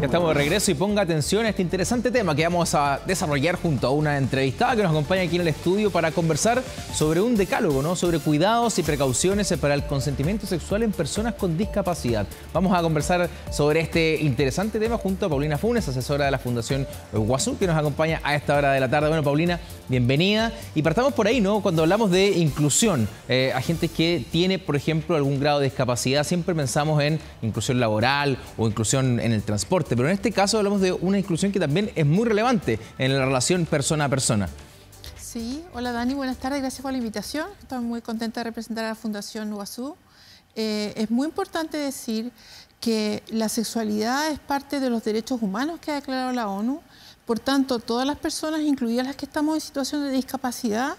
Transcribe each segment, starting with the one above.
Ya estamos de regreso y ponga atención a este interesante tema que vamos a desarrollar junto a una entrevistada que nos acompaña aquí en el estudio para conversar sobre un decálogo, ¿no? Sobre cuidados y precauciones para el consentimiento sexual en personas con discapacidad. Vamos a conversar sobre este interesante tema junto a Paulina Funes, asesora de la Fundación Guazú, que nos acompaña a esta hora de la tarde. Bueno, Paulina, bienvenida. Y partamos por ahí, ¿no? Cuando hablamos de inclusión, eh, a gente que tiene, por ejemplo, algún grado de discapacidad, siempre pensamos en inclusión laboral o inclusión en el transporte pero en este caso hablamos de una inclusión que también es muy relevante en la relación persona a persona. Sí, hola Dani, buenas tardes, gracias por la invitación. Estoy muy contenta de representar a la Fundación UASU. Eh, es muy importante decir que la sexualidad es parte de los derechos humanos que ha declarado la ONU. Por tanto, todas las personas, incluidas las que estamos en situación de discapacidad,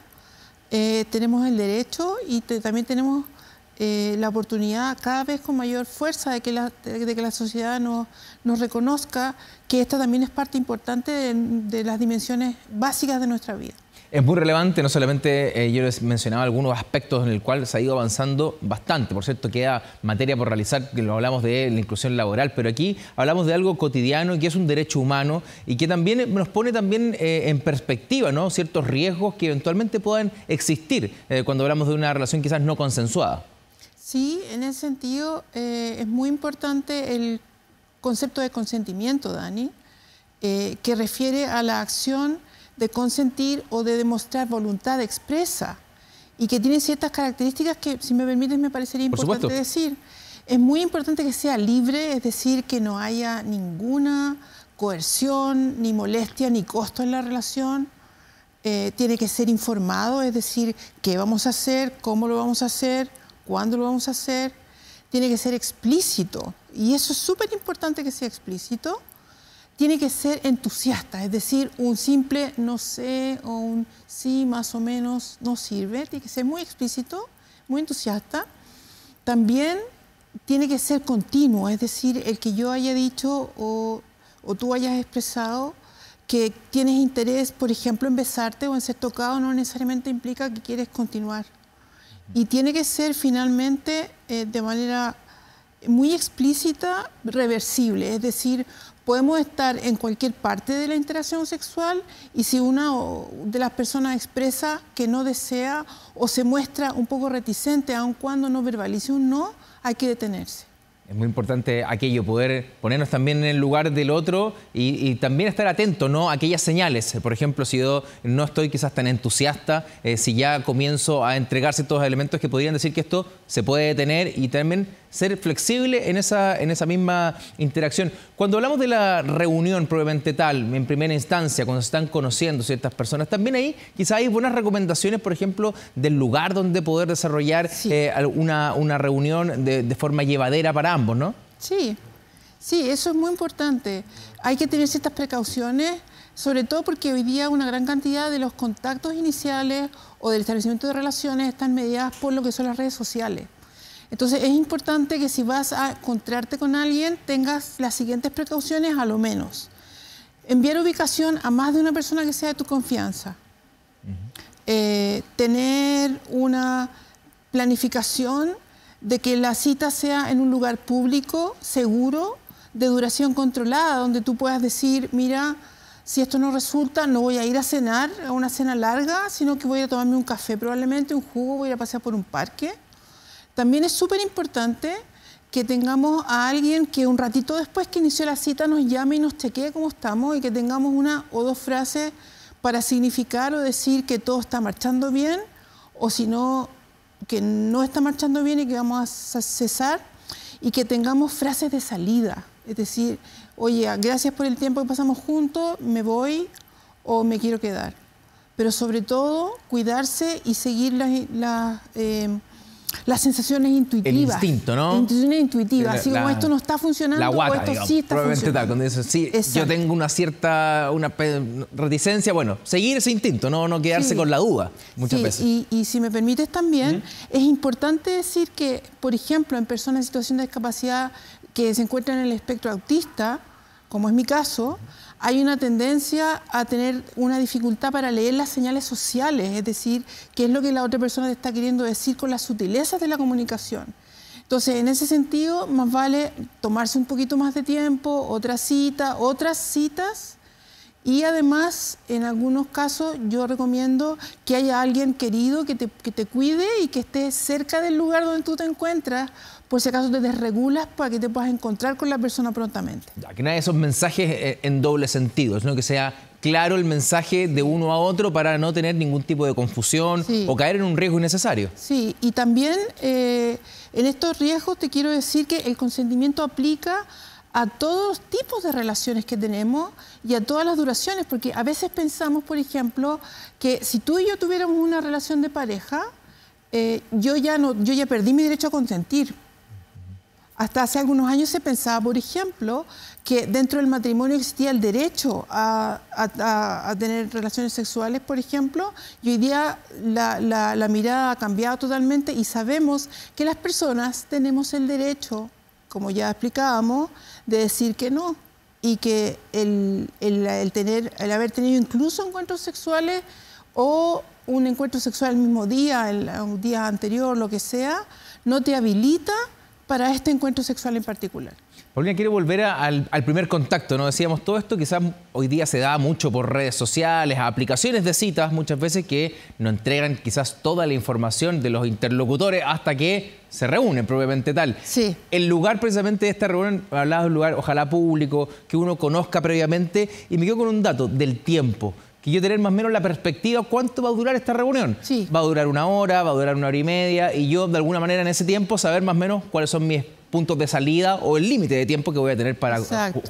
eh, tenemos el derecho y también tenemos eh, la oportunidad cada vez con mayor fuerza de que la, de que la sociedad nos, reconozca que esta también es parte importante de, las dimensiones básicas de nuestra vida. Es muy relevante, no solamente eh, yo les mencionaba algunos aspectos en el cual se ha ido avanzando bastante, por cierto, queda materia por realizar, que lo hablamos de la inclusión laboral, pero aquí hablamos de algo cotidiano que es un derecho humano y que también nos pone también eh, en perspectiva ciertos riesgos que eventualmente puedan existir cuando hablamos de una relación quizás no consensuada. Sí, en ese sentido eh, es muy importante el concepto de consentimiento, Dani, eh, que refiere a la acción de consentir o de demostrar voluntad expresa y que tiene ciertas características que, si me permites, me parecería importante decir. Es muy importante que sea libre, es decir, que no haya ninguna coerción, ni molestia, ni costo en la relación. Eh, tiene que ser informado, es decir, qué vamos a hacer, cómo lo vamos a hacer, cuándo lo vamos a hacer, tiene que ser explícito. Y eso es súper importante que sea explícito. Tiene que ser entusiasta, es decir, un simple no sé o un sí más o menos no sirve. Tiene que ser muy explícito, muy entusiasta. También tiene que ser continuo, es decir, el que yo haya dicho o, tú hayas expresado que tienes interés, por ejemplo, en besarte o en ser tocado no necesariamente implica que quieres continuar y tiene que ser finalmente eh, de manera muy explícita, reversible. Es decir, podemos estar en cualquier parte de la interacción sexual y si una de las personas expresa que no desea o se muestra un poco reticente, aun cuando no verbalice un no, hay que detenerse. Es muy importante aquello, poder ponernos también en el lugar del otro y, también estar atento ¿no? a aquellas señales. Por ejemplo, si yo no estoy quizás tan entusiasta, eh, si ya comienzo a entregarse todos los elementos que podrían decir que esto se puede detener y también ser flexible en esa, en esa misma interacción. Cuando hablamos de la reunión probablemente tal, en primera instancia, cuando se están conociendo ciertas personas, también ahí quizás hay buenas recomendaciones, por ejemplo, del lugar donde poder desarrollar eh, una, reunión de, de forma llevadera para ambos, ¿no? Sí, sí, eso es muy importante. Hay que tener ciertas precauciones sobre todo porque hoy día una gran cantidad de los contactos iniciales o del establecimiento de relaciones están mediadas por lo que son las redes sociales. Entonces es importante que si vas a encontrarte con alguien tengas las siguientes precauciones a lo menos. Enviar ubicación a más de una persona que sea de tu confianza. Eh, tener una planificación de que la cita sea en un lugar público, seguro, de duración controlada, donde tú puedas decir, mira, si esto no resulta, no voy a ir a cenar, a una cena larga, sino que voy a tomarme un café probablemente, un jugo, voy a a pasear por un parque también es súper importante que tengamos a alguien que un ratito después que inició la cita nos llame y nos chequee cómo estamos y que tengamos una o dos frases para significar o decir que todo está marchando bien o si no, que no está marchando bien y que vamos a cesar y que tengamos frases de salida. Es decir, oye, gracias por el tiempo que pasamos juntos, me voy o me quiero quedar. Pero sobre todo, cuidarse y seguir las... Eh, las sensaciones intuitivas. El instinto, ¿no? Intuiciones intuitivas. así como esto no está funcionando, sí está sí, yo tengo una cierta una reticencia, bueno, seguir ese instinto, no, no quedarse con la duda muchas veces. Y, y si me permites también, es importante decir que, por ejemplo, en personas en situación de discapacidad que se encuentran en el espectro autista, como es mi caso, hay una tendencia a tener una dificultad para leer las señales sociales, es decir, qué es lo que la otra persona está queriendo decir con las sutilezas de la comunicación. Entonces, en ese sentido, más vale tomarse un poquito más de tiempo, otra cita, otras citas y además, en algunos casos, yo recomiendo que haya alguien querido que te, que te, cuide y que esté cerca del lugar donde tú te encuentras, por si acaso te desregulas, para que te puedas encontrar con la persona prontamente. que nada de esos mensajes eh, en doble sentido, sino que sea claro el mensaje de uno a otro para no tener ningún tipo de confusión o caer en un riesgo innecesario. Sí, y también eh, en estos riesgos te quiero decir que el consentimiento aplica a todos los tipos de relaciones que tenemos y a todas las duraciones, porque a veces pensamos, por ejemplo, que si tú y yo tuviéramos una relación de pareja, eh, yo, ya no, yo ya perdí mi derecho a consentir. Hasta hace algunos años se pensaba, por ejemplo, que dentro del matrimonio existía el derecho a, tener relaciones sexuales, por ejemplo, y hoy día la, la mirada ha cambiado totalmente y sabemos que las personas tenemos el derecho como ya explicábamos, de decir que no y que el, tener, el haber tenido incluso encuentros sexuales o un encuentro sexual el mismo día, el, día anterior, lo que sea, no te habilita para este encuentro sexual en particular. Paulina, quiero volver al, primer contacto, ¿no? Decíamos, todo esto quizás hoy día se da mucho por redes sociales, aplicaciones de citas, muchas veces que no entregan quizás toda la información de los interlocutores hasta que se reúnen, probablemente tal. Sí. El lugar precisamente de esta reunión, hablabas de un lugar, ojalá público, que uno conozca previamente, y me quedo con un dato del tiempo que yo tener más o menos la perspectiva cuánto va a durar esta reunión. Sí. Va a durar una hora, va a durar una hora y media, y yo de alguna manera en ese tiempo saber más o menos cuáles son mis puntos de salida o el límite de tiempo que voy a tener para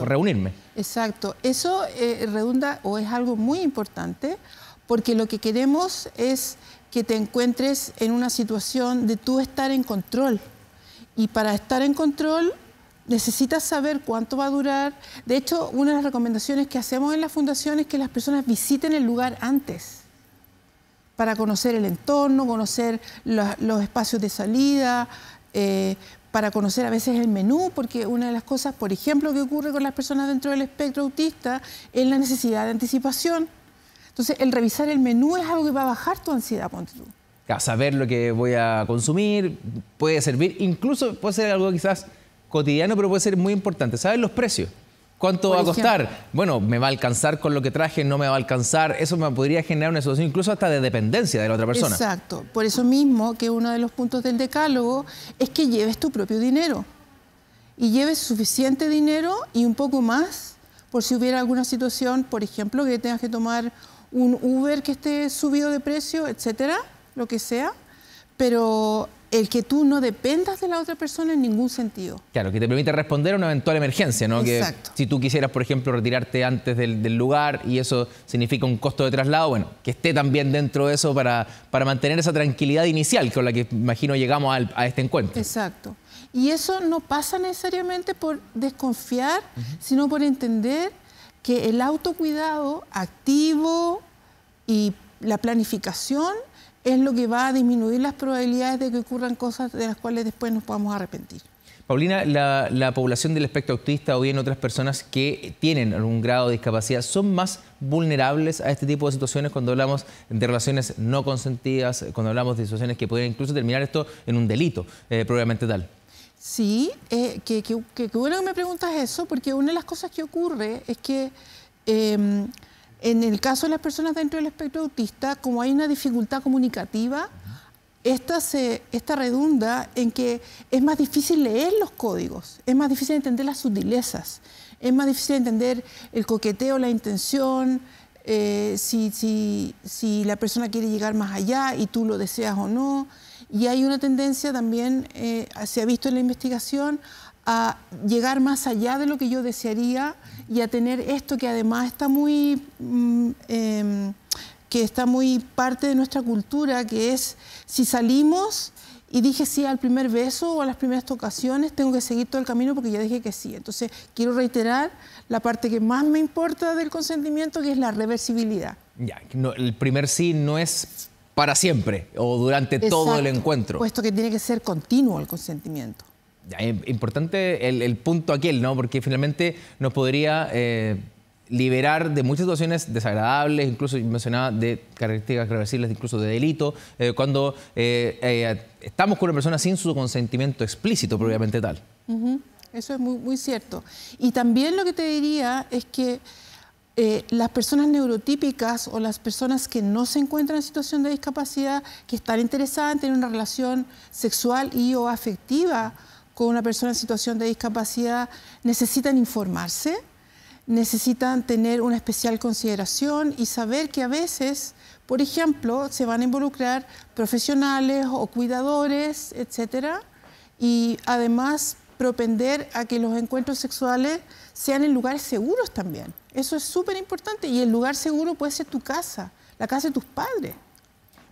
reunirme. Exacto. Eso eh, redunda o es algo muy importante porque lo que queremos es que te encuentres en una situación de tú estar en control. Y para estar en control necesitas saber cuánto va a durar. De hecho, una de las recomendaciones que hacemos en la fundación es que las personas visiten el lugar antes para conocer el entorno, conocer los espacios de salida, eh, para conocer a veces el menú, porque una de las cosas, por ejemplo, que ocurre con las personas dentro del espectro autista es la necesidad de anticipación. Entonces, el revisar el menú es algo que va a bajar tu ansiedad, saber lo que voy a consumir puede servir, incluso puede ser algo quizás cotidiano, pero puede ser muy importante. ¿Saben los precios? ¿Cuánto va a costar? Bueno, ¿me va a alcanzar con lo que traje? ¿No me va a alcanzar? Eso me podría generar una situación incluso hasta de dependencia de la otra persona. Exacto. Por eso mismo que uno de los puntos del decálogo es que lleves tu propio dinero. Y lleves suficiente dinero y un poco más por si hubiera alguna situación, por ejemplo, que tengas que tomar un Uber que esté subido de precio, etcétera, lo que sea. Pero el que tú no dependas de la otra persona en ningún sentido. Claro, que te permite responder a una eventual emergencia, ¿no? Exacto. si tú quisieras, por ejemplo, retirarte antes del, lugar y eso significa un costo de traslado, bueno, que esté también dentro de eso para, para mantener esa tranquilidad inicial con la que imagino llegamos a este encuentro. Exacto. Y eso no pasa necesariamente por desconfiar, sino por entender que el autocuidado activo y la planificación es lo que va a disminuir las probabilidades de que ocurran cosas de las cuales después nos podamos arrepentir. Paulina, la, población del espectro autista o bien otras personas que tienen algún grado de discapacidad son más vulnerables a este tipo de situaciones cuando hablamos de relaciones no consentidas, cuando hablamos de situaciones que pueden incluso terminar esto en un delito, eh, probablemente tal. Sí, eh, que, bueno que me preguntas eso, porque una de las cosas que ocurre es que... Em, en el caso de las personas dentro del espectro autista, como hay una dificultad comunicativa, esta, se, esta redunda en que es más difícil leer los códigos, es más difícil entender las sutilezas, es más difícil entender el coqueteo, la intención, eh, si, la persona quiere llegar más allá y tú lo deseas o no. Y hay una tendencia también, eh, se ha visto en la investigación, a llegar más allá de lo que yo desearía y a tener esto que además está muy, mm, em, que está muy parte de nuestra cultura, que es si salimos y dije sí al primer beso o a las primeras ocasiones, tengo que seguir todo el camino porque ya dije que sí. Entonces quiero reiterar la parte que más me importa del consentimiento, que es la reversibilidad. Ya, el primer sí no es para siempre o durante todo el encuentro. Puesto que tiene que ser continuo el consentimiento. Eh, importante el, punto aquel, ¿no? Porque finalmente nos podría eh, liberar de muchas situaciones desagradables, incluso mencionaba de características reversibles, incluso de delito, eh, cuando estamos con una persona sin su consentimiento explícito, propiamente tal. Eso es muy, cierto. Y también lo que te diría es que las personas neurotípicas o las personas que no se encuentran en situación de discapacidad, que están interesadas en tener una relación sexual y o afectiva con una persona en situación de discapacidad necesitan informarse, necesitan tener una especial consideración y saber que a veces, por ejemplo, se van a involucrar profesionales o cuidadores, etcétera, y además propender a que los encuentros sexuales sean en lugares seguros también. Eso es súper importante y el lugar seguro puede ser tu casa, la casa de tus padres.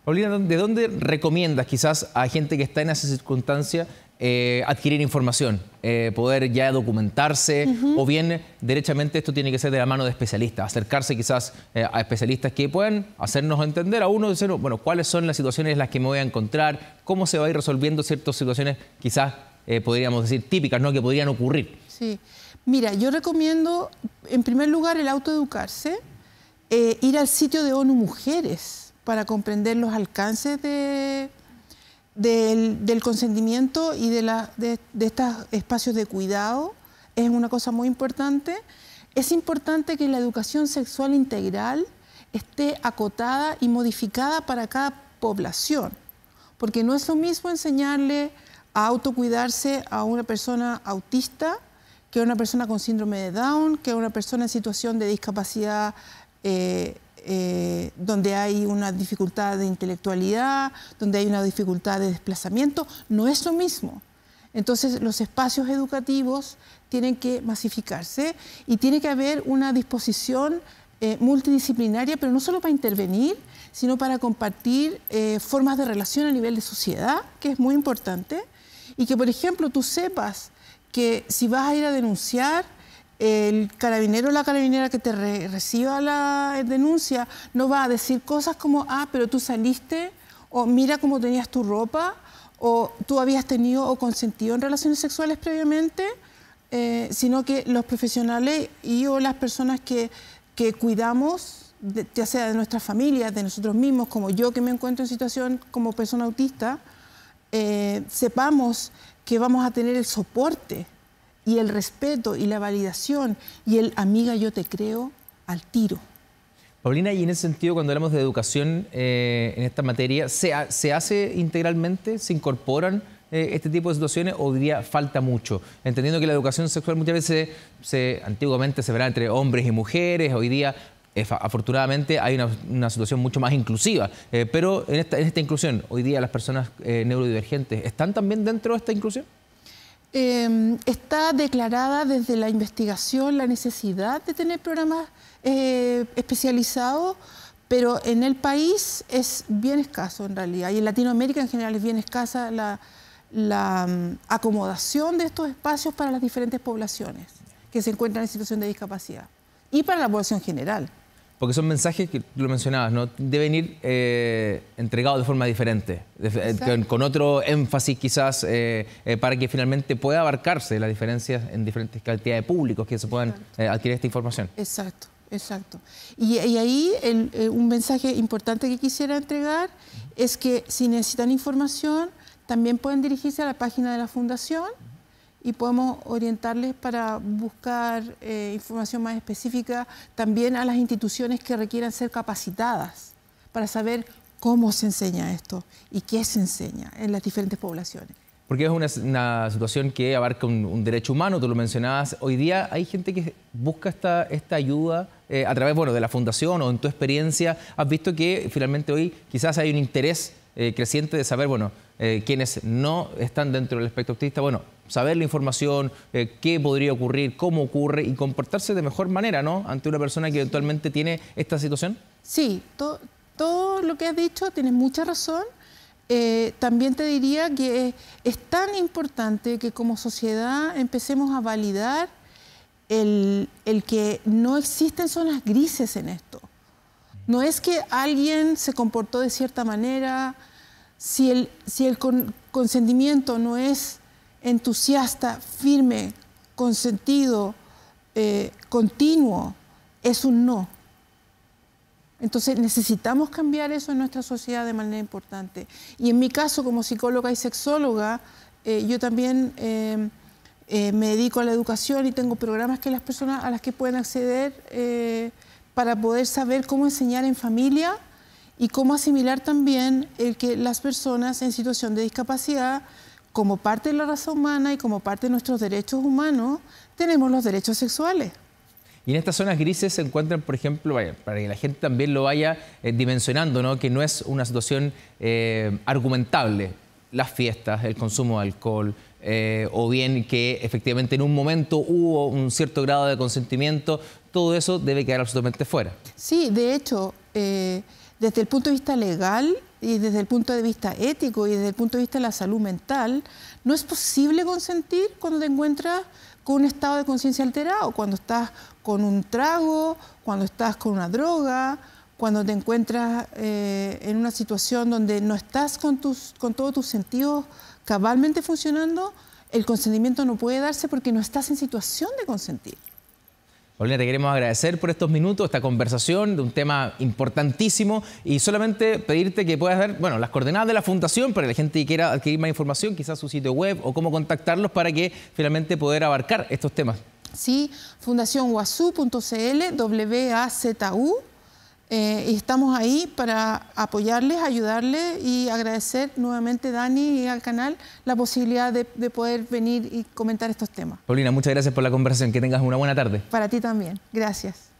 Paulina, ¿de dónde recomiendas quizás a gente que está en esa circunstancia eh, adquirir información, eh, poder ya documentarse, o bien derechamente esto tiene que ser de la mano de especialistas, acercarse quizás eh, a especialistas que puedan hacernos entender a uno, decir, bueno, cuáles son las situaciones en las que me voy a encontrar, cómo se va a ir resolviendo ciertas situaciones quizás, podríamos decir, típicas, ¿no? que podrían ocurrir. Sí, mira, yo recomiendo en primer lugar el autoeducarse, ir al sitio de ONU Mujeres para comprender los alcances de del, consentimiento y de, la, de, estos espacios de cuidado es una cosa muy importante. Es importante que la educación sexual integral esté acotada y modificada para cada población, porque no es lo mismo enseñarle a autocuidarse a una persona autista que a una persona con síndrome de Down, que a una persona en situación de discapacidad eh, eh, donde hay una dificultad de intelectualidad, donde hay una dificultad de desplazamiento, no es lo mismo. Entonces los espacios educativos tienen que masificarse y tiene que haber una disposición eh, multidisciplinaria, pero no solo para intervenir, sino para compartir eh, formas de relación a nivel de sociedad, que es muy importante, y que, por ejemplo, tú sepas que si vas a ir a denunciar, el carabinero o la carabinera que te reciba la denuncia no va a decir cosas como, ah, pero tú saliste, o mira cómo tenías tu ropa, o tú habías tenido o consentido en relaciones sexuales previamente, eh, sino que los profesionales y o las personas que, cuidamos, ya sea de nuestras familias, de nosotros mismos, como yo que me encuentro en situación como persona autista, eh, sepamos que vamos a tener el soporte y el respeto y la validación y el amiga yo te creo al tiro. Paulina, y en ese sentido, cuando hablamos de educación eh, en esta materia, ¿se, ¿se, hace integralmente? ¿Se incorporan eh, este tipo de situaciones o diría falta mucho? Entendiendo que la educación sexual muchas veces se, antiguamente se verá entre hombres y mujeres, hoy día eh, afortunadamente hay una, una, situación mucho más inclusiva, pero en esta, inclusión, hoy día las personas neurodivergentes, ¿están también dentro de esta inclusión? Em, está declarada desde la investigación la necesidad de tener programas eh, especializados, pero en el país es bien escaso en realidad, y en Latinoamérica en general es bien escasa la, em, acomodación de estos espacios para las diferentes poblaciones que se encuentran en situación de discapacidad y para la población general porque son mensajes que lo mencionabas, ¿no? Deben ir eh, entregados de forma diferente, eh, con, otro énfasis quizás, eh, para que finalmente pueda abarcarse las diferencias en diferentes cantidades de públicos que se puedan adquirir esta información. Exacto. Exacto. Y, ahí un mensaje importante que quisiera entregar es que si necesitan información, también pueden dirigirse a la página de la Fundación y podemos orientarles para buscar eh, información más específica también a las instituciones que requieran ser capacitadas para saber cómo se enseña esto y qué se enseña en las diferentes poblaciones. Porque es una, situación que abarca un, derecho humano, tú lo mencionabas. Hoy día hay gente que busca esta, esta ayuda eh, a través bueno, de la fundación o en tu experiencia. ¿Has visto que finalmente hoy quizás hay un interés eh, creciente de saber, bueno, eh, quienes no están dentro del espectro autista, bueno, saber la información, eh, qué podría ocurrir, cómo ocurre y comportarse de mejor manera, ¿no? Ante una persona que eventualmente tiene esta situación. Sí, todo lo que has dicho, tienes mucha razón. también te diría que es, tan importante que como sociedad empecemos a validar el que no existen zonas grises en esto. No es que alguien se comportó de cierta manera, si el, consentimiento no es entusiasta, firme, consentido, eh, continuo, es un no. Entonces necesitamos cambiar eso en nuestra sociedad de manera importante. Y en mi caso, como psicóloga y sexóloga, eh, yo también eh, me dedico a la educación y tengo programas que las personas a las que pueden acceder para poder saber cómo enseñar en familia y cómo asimilar también el que las personas en situación de discapacidad, como parte de la raza humana y como parte de nuestros derechos humanos, tenemos los derechos sexuales. Y en estas zonas grises se encuentran, por ejemplo, para que la gente también lo vaya eh, dimensionando, que no es una situación eh, argumentable, las fiestas, el consumo de alcohol, eh, o bien que efectivamente en un momento hubo un cierto grado de consentimiento, todo eso debe quedar absolutamente fuera. Sí, de hecho, eh, desde el punto de vista legal y desde el punto de vista ético y desde el punto de vista de la salud mental, no es posible consentir cuando te encuentras con un estado de conciencia alterado, cuando estás con un trago, cuando estás con una droga, cuando te encuentras eh, en una situación donde no estás con, tus, con todos tus sentidos cabalmente funcionando, el consentimiento no puede darse porque no estás en situación de consentir. Olina, te queremos agradecer por estos minutos, esta conversación de un tema importantísimo y solamente pedirte que puedas dar, bueno, las coordenadas de la fundación para que la gente quiera adquirir más información, quizás su sitio web o cómo contactarlos para que finalmente poder abarcar estos temas. Sí, fundacionwazu.cl, W-A-Z-U eh, y estamos ahí para apoyarles, ayudarles y agradecer nuevamente, Dani, y al canal la posibilidad de, de poder venir y comentar estos temas. Paulina, muchas gracias por la conversación. Que tengas una buena tarde. Para ti también. Gracias.